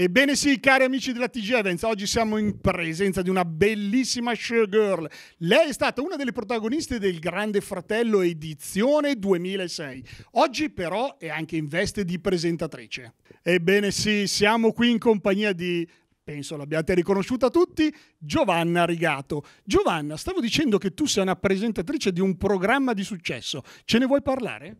Ebbene sì, cari amici della TG Events, oggi siamo in presenza di una bellissima showgirl. Lei è stata una delle protagoniste del Grande Fratello edizione 2006. Oggi però è anche in veste di presentatrice. Ebbene sì, siamo qui in compagnia di penso l'abbiate riconosciuta tutti, Giovanna Rigato. Giovanna, stavo dicendo che tu sei una presentatrice di un programma di successo. Ce ne vuoi parlare?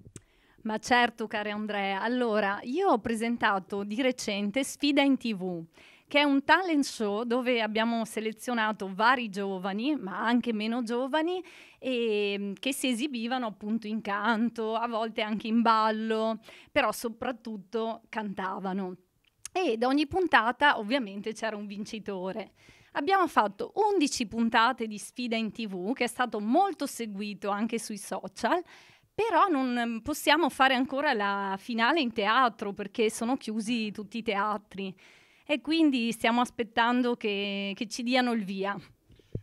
Ma certo, cara Andrea. Allora, io ho presentato di recente Sfida in TV, che è un talent show dove abbiamo selezionato vari giovani, ma anche meno giovani, e, mm, che si esibivano appunto in canto, a volte anche in ballo, però soprattutto cantavano. E da ogni puntata ovviamente c'era un vincitore. Abbiamo fatto 11 puntate di sfida in tv che è stato molto seguito anche sui social però non mm, possiamo fare ancora la finale in teatro perché sono chiusi tutti i teatri e quindi stiamo aspettando che, che ci diano il via.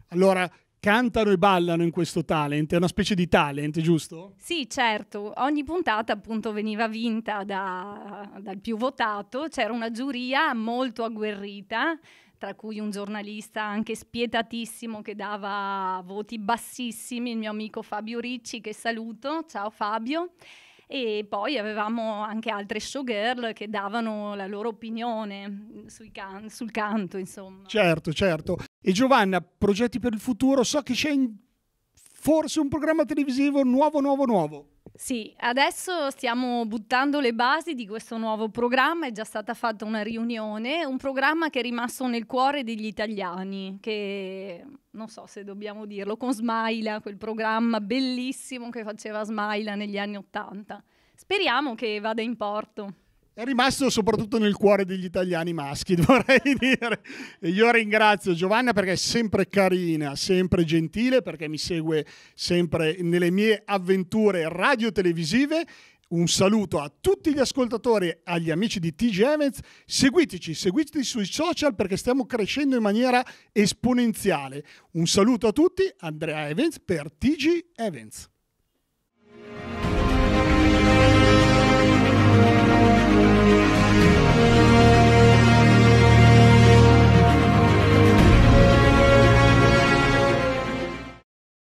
Allora, cantano e ballano in questo talent, è una specie di talent, giusto? Sì, certo, ogni puntata appunto veniva vinta da, dal più votato, c'era una giuria molto agguerrita tra cui un giornalista anche spietatissimo che dava voti bassissimi, il mio amico Fabio Ricci che saluto, ciao Fabio. E poi avevamo anche altre showgirl che davano la loro opinione can- sul canto, insomma. Certo, certo. E Giovanna, progetti per il futuro? So che c'è in forse un programma televisivo nuovo, nuovo, nuovo. Sì, adesso stiamo buttando le basi di questo nuovo programma, è già stata fatta una riunione, un programma che è rimasto nel cuore degli italiani, che non so se dobbiamo dirlo, con Smaila, quel programma bellissimo che faceva Smaila negli anni Ottanta. Speriamo che vada in porto è rimasto soprattutto nel cuore degli italiani maschi, vorrei dire. E io ringrazio Giovanna perché è sempre carina, sempre gentile, perché mi segue sempre nelle mie avventure radio-televisive un saluto a tutti gli ascoltatori agli amici di TG Events. Seguiteci, seguiteci sui social perché stiamo crescendo in maniera esponenziale. Un saluto a tutti, Andrea Evans per TG Events.